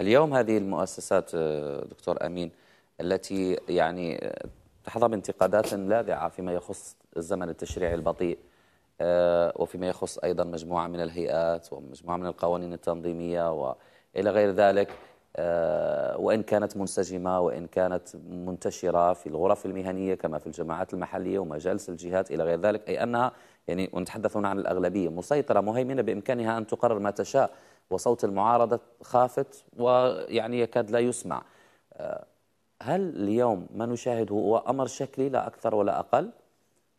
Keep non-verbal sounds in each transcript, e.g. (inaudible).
اليوم هذه المؤسسات آه، دكتور أمين التي يعني آه، تحظى بانتقادات لاذعة فيما يخص الزمن التشريعي البطيء آه، وفيما يخص أيضا مجموعة من الهيئات ومجموعة من القوانين التنظيمية وإلى غير ذلك وإن كانت منسجمة وإن كانت منتشرة في الغرف المهنية كما في الجماعات المحلية ومجالس الجهات إلى غير ذلك أي أنها يعني ونتحدث هنا عن الأغلبية مسيطرة مهيمنة بإمكانها أن تقرر ما تشاء وصوت المعارضة خافت ويعني يكاد لا يسمع آه، هل اليوم ما نشاهده هو أمر شكلي لا أكثر ولا أقل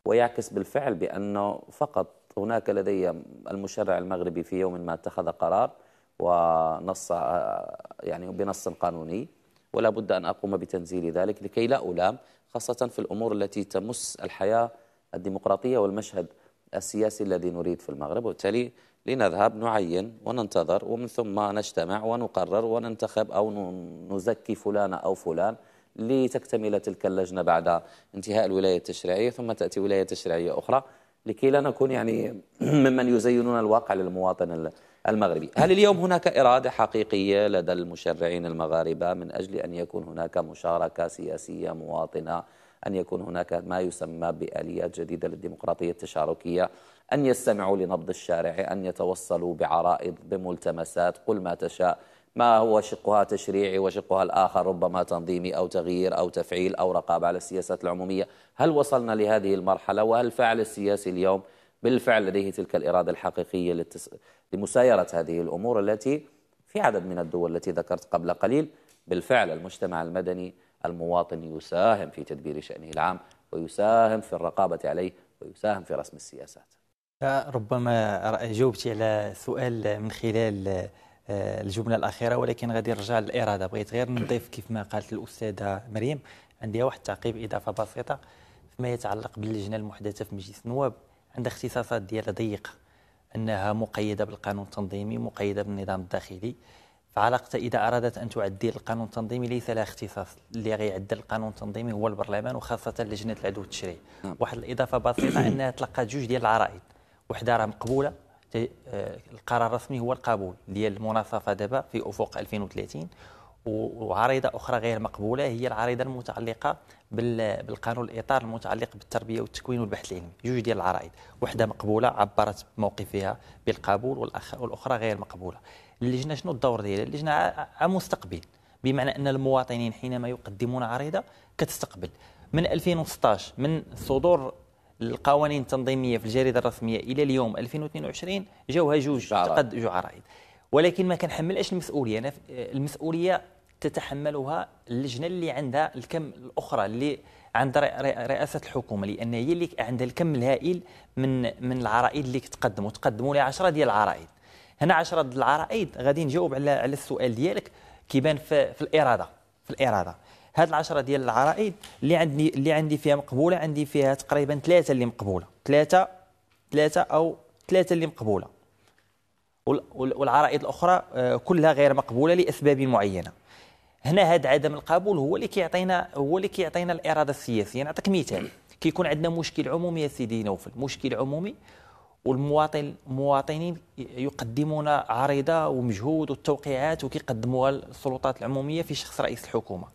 ويعكس بالفعل بأنه فقط هناك لدي المشرع المغربي في يوم ما اتخذ قرار ونص آه، يعني بنص قانوني ولا بد أن أقوم بتنزيل ذلك لكي لا ألام خاصة في الأمور التي تمس الحياة الديمقراطية والمشهد السياسي الذي نريد في المغرب وبالتالي لنذهب نعين وننتظر ومن ثم نجتمع ونقرر وننتخب أو نزكي فلان أو فلان لتكتمل تلك اللجنة بعد انتهاء الولاية التشريعية ثم تأتي ولاية تشريعية أخرى لكي لا نكون يعني (clears throat) ممن يزينون الواقع للمواطن المغربي هل اليوم هناك إرادة حقيقية لدى المشرعين المغاربة من أجل أن يكون هناك مشاركة سياسية مواطنة أن يكون هناك ما يسمى بآليات جديدة للديمقراطية التشاركية أن يستمعوا لنبض الشارع أن يتوصلوا بعرائض بملتمسات قل ما تشاء ما هو شقها تشريعي وشقها الآخر ربما تنظيمي أو تغيير أو تفعيل أو رقابة على السياسات العمومية هل وصلنا لهذه المرحلة وهل الفاعل السياسي اليوم بالفعل لديه تلك الإرادة الحقيقية للتس... لمسايرة هذه الأمور التي في عدد من الدول التي ذكرت قبل قليل بالفعل المجتمع المدني المواطن يساهم في تدبير شأنه العام ويساهم في الرقابة عليه ويساهم في رسم السياسات ربما جاوبتي على سؤال من خلال آه، الجملة الأخيرة ولكن غادي نرجع للإرادة بغيت غير نضيف كيف ما قالت الأستاذة مريم عندي واحد تعقيب إضافة بسيطة فيما يتعلق باللجنة المحدثة في مجلس النواب عندها اختصاصات ديالها ضيقة أنها مقيدة بالقانون التنظيمي مقيدة بالنظام الداخلي فعلاقة إذا أرادت أن تعدل القانون التنظيمي ليس لها اختصاص اللي غيعدل القانون التنظيمي هو البرلمان وخاصة لجنة العدو والتشريع نعم. واحد الإضافة بسيطة (coughs) أنها تلقات جوج ديال العرائض وحدة راه مقبولة آه، القرار الرسمي هو القبول ديال المناصفة دابا في أفق 2030 وعريضة أخرى غير مقبولة هي العريضة المتعلقة بالقانون الإطار المتعلق بالتربية والتكوين والبحث العلمي جوج ديال العرائض وحده مقبولة عبرت موقفها بالقبول والأخرى غير مقبولة اللجنة شنو الدور ديالها اللجنة مستقبل بمعنى أن المواطنين حينما يقدمون عريضة كتستقبل من 2016 من صدور القوانين التنظيمية في الجريدة الرسمية إلى اليوم 2022 جاوها جوج تقد جوج عرائض ولكن ما كنحملهاش المسؤوليه انا المسؤوليه تتحملها اللجنه اللي عندها الكم الاخرى اللي عند رئاسه الحكومه لان هي اللي عندها الكم الهائل من من العرائض اللي كتقدموا تقدموا لي 10 ديال العرائض هنا 10 ديال العرائض غادي نجاوب على على السؤال ديالك كيبان في, في الاراده في الاراده هاد العشرة ديال العرائض اللي عندي اللي عندي فيها مقبوله عندي فيها تقريبا ثلاثه اللي مقبوله ثلاثه ثلاثه او ثلاثه اللي مقبوله والعرائض الأخرى آه، كلها غير مقبولة لأسباب معينة هنا هذا عدم القبول هو اللي كيعطينا هو اللي كيعطينا الاراده السياسيه نعطيك مثال كيكون عندنا مشكل عمومي يا سيدي نوفل مشكل عمومي والمواطن المواطنين يقدمون عريضه ومجهود والتوقيعات وكيقدموها للسلطات العموميه في شخص رئيس الحكومه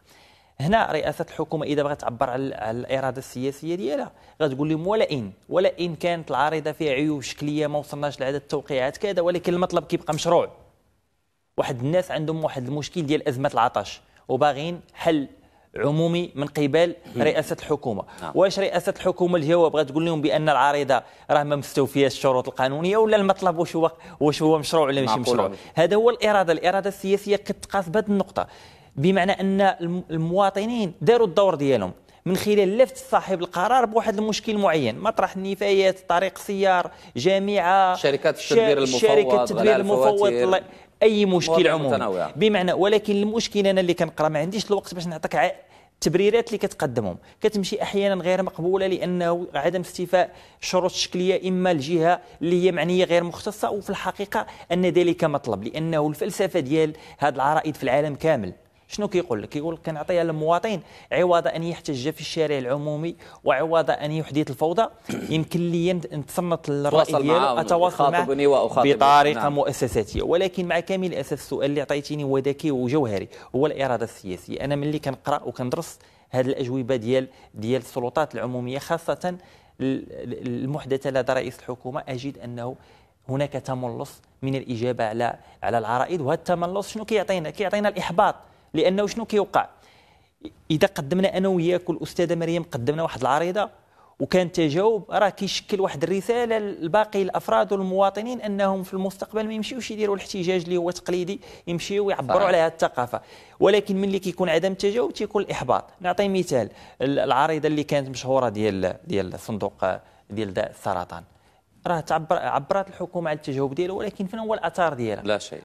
هنا رئاسه الحكومه اذا بغات تعبر على الاراده السياسيه ديالها غتقول لهم ولا ان ولا ان كانت العارضه فيها عيوب شكليه ما وصلناش لعدد التوقيعات كذا ولكن المطلب كيبقى مشروع واحد الناس عندهم واحد المشكل ديال ازمه العطش وباغيين حل عمومي من قبل رئاسه الحكومه نعم. واش رئاسه الحكومه الجواب تقول لهم بان العارضه راه ما مستوفياش الشروط القانونيه ولا المطلب واش هو واش هو مشروع ولا ماشي مشروع هذا هو الاراده الاراده السياسيه كتقاس بهذه النقطه بمعنى ان المواطنين داروا الدور ديالهم من خلال لفت صاحب القرار بواحد المشكل معين مطرح النفايات طريق سيار جامعه شركات التدبير المفوض شركه التدبير المفوض اي مشكل عموما بمعنى ولكن المشكل انا اللي كنقرا ما عنديش الوقت باش نعطيك التبريرات اللي كتقدمهم كتمشي احيانا غير مقبوله لانه عدم استيفاء الشروط الشكليه اما الجهه اللي هي معنيه غير مختصه وفي الحقيقه ان ذلك مطلب لانه الفلسفه ديال هذه العرائد في العالم كامل شنو كيقول لك كيقول لك كنعطيها للمواطن عوض ان يحتج في الشارع العمومي وعوض ان يحدث الفوضى (clears throat) يمكن لي نتصنت الراي اتواصل معه بطريقه نعم. مؤسساتيه ولكن مع كامل الاسف السؤال اللي عطيتيني هو ذكي وجوهري هو الاراده السياسيه انا ملي كنقرا وكندرس هذه الاجوبه ديال ديال السلطات العموميه خاصه المحدثه لدى رئيس الحكومه اجد انه هناك تملص من الاجابه على على العرائض وهذا التملص شنو كيعطينا كيعطينا الاحباط لانه شنو كيوقع اذا قدمنا انا وياك والاستاذه مريم قدمنا واحد العريضه وكان تجاوب راه كيشكل واحد الرساله لباقي الافراد والمواطنين انهم في المستقبل ما يمشيوش يديروا الاحتجاج اللي هو تقليدي يمشيو يعبروا على هذه الثقافه ولكن ملي كيكون عدم التجاوب تيكون الاحباط نعطي مثال العريضه اللي كانت مشهوره ديال ديال صندوق ديال السرطان راه تعبر عبرت الحكومه على التجاوب ديالها ولكن فين هو الاثار ديالها لا شيء